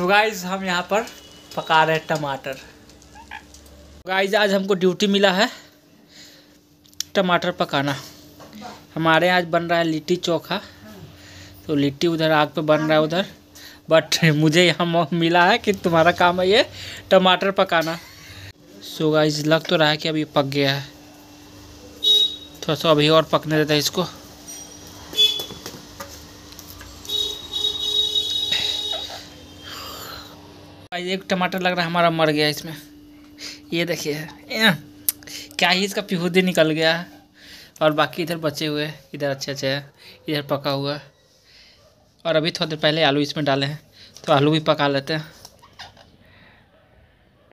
so guys हम यहाँ पर पका रहे हैं टमाटर गाइज आज हमको ड्यूटी मिला है टमाटर पकाना हमारे यहाँ आज बन रहा है लिट्टी चोखा तो लिट्टी उधर आग पे बन रहा है उधर बट मुझे यहाँ मिला है कि तुम्हारा काम है ये टमाटर पकाना सो गाइज लग तो रहा है कि अभी पक गया है थोड़ा सा अभी और पकने देता है इसको एक टमाटर लग रहा है हमारा मर गया इसमें ये देखिए क्या ही इसका पिहुदी निकल गया है और बाकी इधर बचे हुए इधर अच्छे अच्छे है इधर पका हुआ है और अभी थोड़ी देर पहले आलू इसमें डाले हैं तो आलू भी पका लेते हैं